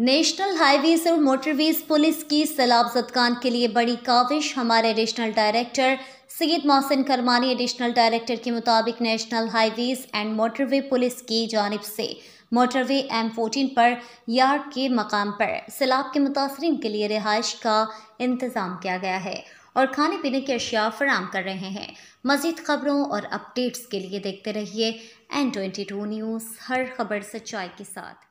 national highways और motorways police की सैलाब जदकान के लिए बड़ी काविश हमारे additional director Syed Mohsin Kirmani additional director के मुताबिक national highways and motorway police की जानब से मोटरवे एम फोर्टीन पर यार्ड के मकाम पर सैलाब के मुतासरी के लिए रिहाइश का इंतज़ाम किया गया है और खाने पीने की अशिया फराम कर रहे हैं मजीद खबरों और अपडेट्स के लिए देखते रहिए एन ट्वेंटी टू न्यूज़ हर खबर सच्चाई के साथ